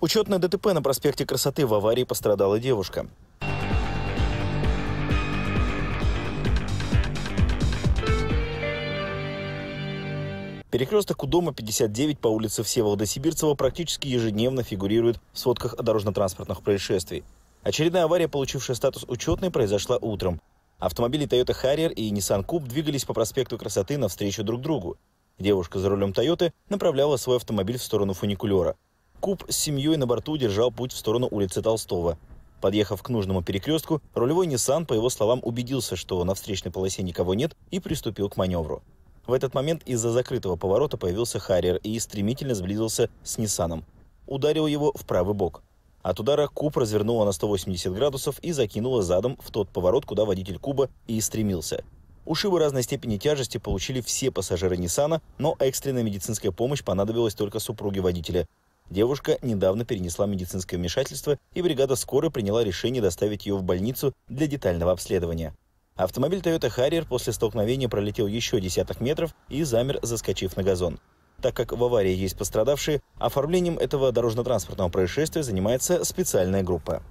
Учетное ДТП на проспекте Красоты в аварии пострадала девушка. Перекресток у дома 59 по улице Всеволода-Сибирцева практически ежедневно фигурирует в сводках о дорожно-транспортных происшествий. Очередная авария, получившая статус учетной, произошла утром. Автомобили Toyota Harrier и Nissan Cube двигались по проспекту Красоты навстречу друг другу. Девушка за рулем Toyota направляла свой автомобиль в сторону фуникулера – Куб с семьей на борту держал путь в сторону улицы Толстого. Подъехав к нужному перекрестку, рулевой Nissan, по его словам, убедился, что на встречной полосе никого нет, и приступил к маневру. В этот момент из-за закрытого поворота появился Харьер и стремительно сблизился с Ниссаном. Ударил его в правый бок. От удара Куб развернула на 180 градусов и закинула задом в тот поворот, куда водитель Куба и стремился. Ушибы разной степени тяжести получили все пассажиры Ниссана, но экстренная медицинская помощь понадобилась только супруге водителя. Девушка недавно перенесла медицинское вмешательство, и бригада скорой приняла решение доставить ее в больницу для детального обследования. Автомобиль Toyota Harrier после столкновения пролетел еще десяток метров и замер, заскочив на газон. Так как в аварии есть пострадавшие, оформлением этого дорожно-транспортного происшествия занимается специальная группа.